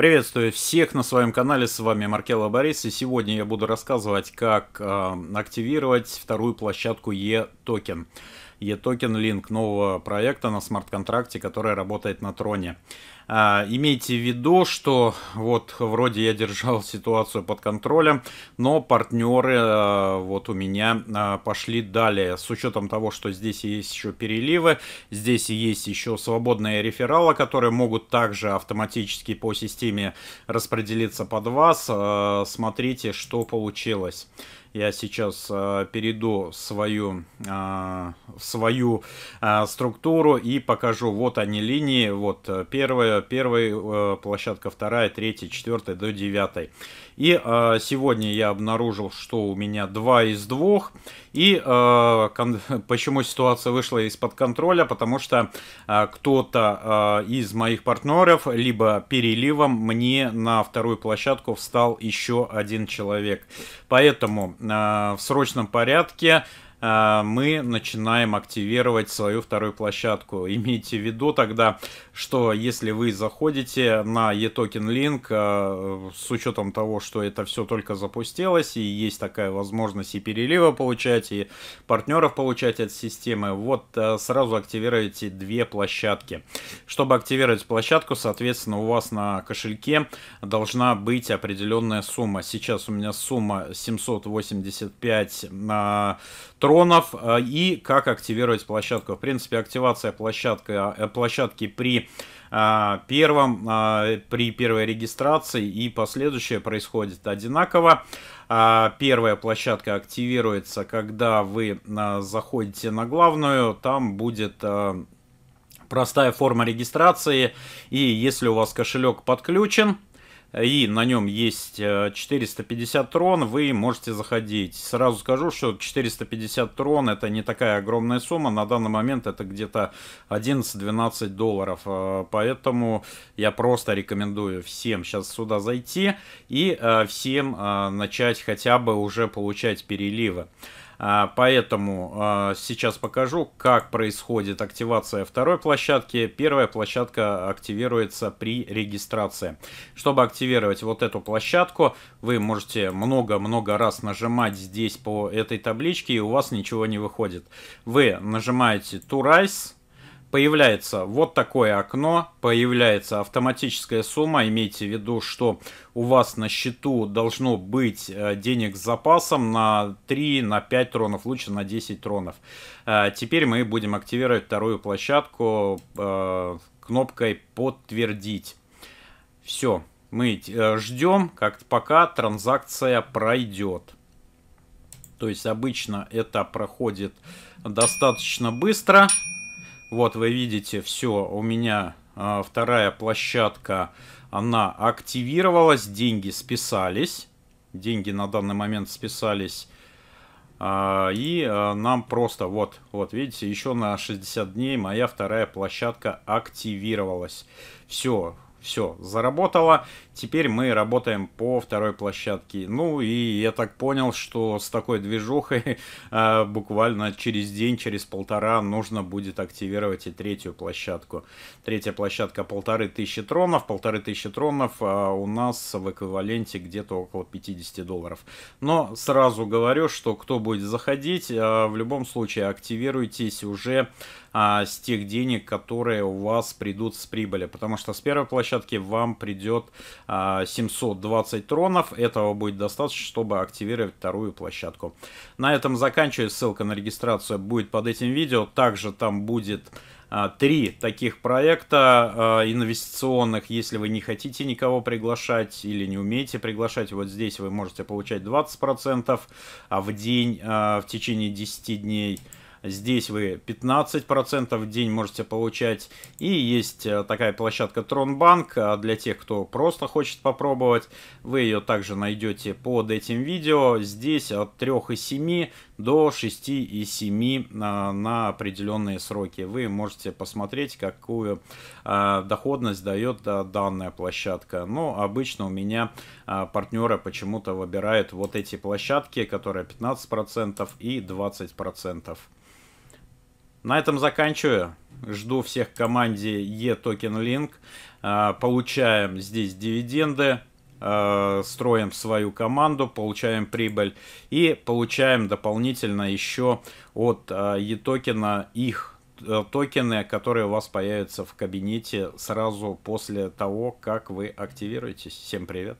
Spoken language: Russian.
Приветствую всех на своем канале, с вами Маркела Борис, и сегодня я буду рассказывать, как э, активировать вторую площадку E-токен. E-Token Link нового проекта на смарт-контракте, который работает на троне. А, имейте в виду, что вот вроде я держал ситуацию под контролем, но партнеры а, вот у меня а, пошли далее. С учетом того, что здесь есть еще переливы, здесь есть еще свободные рефералы, которые могут также автоматически по системе распределиться под вас. А, смотрите, что получилось. Я сейчас э, перейду в свою, э, в свою э, структуру и покажу. Вот они линии. Вот э, первая, первая э, площадка, вторая, третья, четвертая до девятой. И э, сегодня я обнаружил, что у меня два из двух. И э, почему ситуация вышла из-под контроля? Потому что э, кто-то э, из моих партнеров, либо переливом, мне на вторую площадку встал еще один человек. Поэтому Э, в срочном порядке а, мы начинаем активировать свою вторую площадку. Имейте в виду тогда, что если вы заходите на eToken Link, а, с учетом того, что это все только запустилось, и есть такая возможность и перелива получать, и партнеров получать от системы, вот а, сразу активируйте две площадки. Чтобы активировать площадку, соответственно, у вас на кошельке должна быть определенная сумма. Сейчас у меня сумма 785 на патронов э, и как активировать площадку. В принципе, активация площадка, э, площадки при э, первом, при первой регистрации и последующее происходит одинаково. Первая площадка активируется, когда вы заходите на главную, там будет простая форма регистрации. И если у вас кошелек подключен, и на нем есть 450 э, трон, вы можете заходить. Сразу скажу, что 450 трон это не такая огромная сумма, на данный момент это где-то 11-12 долларов, э, поэтому я просто рекомендую всем сейчас сюда зайти и э, всем начать хотя бы уже получать переливы. А, поэтому а, сейчас покажу, как происходит активация второй площадки. Первая площадка активируется при регистрации. Чтобы активировать вот эту площадку, вы можете много-много раз нажимать здесь по этой табличке, и у вас ничего не выходит. Вы нажимаете «To Rise», появляется вот такое окно, появляется автоматическая сумма. Имейте в виду, что у вас на счету должно быть э, денег с запасом на 3, на 5 тронов, лучше на 10 тронов. Э, теперь мы будем активировать вторую площадку э, кнопкой «Подтвердить». Все, мы ждем, как пока транзакция пройдет. То есть обычно это проходит достаточно быстро. Вот вы видите, все, у меня э, вторая площадка, она активировалась, деньги списались. Деньги на данный момент списались. Э, и э, нам просто, вот, вот видите, еще на 60 дней моя вторая площадка активировалась. Все, все, заработало. Теперь мы работаем по второй площадке. Ну и я так понял, что с такой движухой а, буквально через день, через полтора нужно будет активировать и третью площадку. Третья площадка полторы тысячи тронов. Полторы тысячи тронов а у нас в эквиваленте где-то около 50 долларов. Но сразу говорю, что кто будет заходить, а, в любом случае активируйтесь уже а, с тех денег, которые у вас придут с прибыли. Потому что с первой площадки вам придет а, 720 тронов. Этого будет достаточно, чтобы активировать вторую площадку. На этом заканчиваю. Ссылка на регистрацию будет под этим видео. Также там будет а, три таких проекта а, инвестиционных. Если вы не хотите никого приглашать или не умеете приглашать, вот здесь вы можете получать 20% а, в день в течение 10 дней. Здесь вы 15% в день можете получать. И есть э, такая площадка TronBank а для тех, кто просто хочет попробовать. Вы ее также найдете под этим видео. Здесь от 3,7 до 6,7 а, на определенные сроки. Вы можете посмотреть, какую а, доходность дает данная площадка. Но обычно у меня партнеры почему-то выбирают вот эти площадки, которые 15% и 20%. На этом заканчиваю. Жду всех в команде E-Token Link. А, получаем здесь дивиденды, а, строим свою команду, получаем прибыль и получаем дополнительно еще от E-токена а, их э, токены, которые у вас появятся в кабинете сразу после того, как вы активируетесь. Всем привет!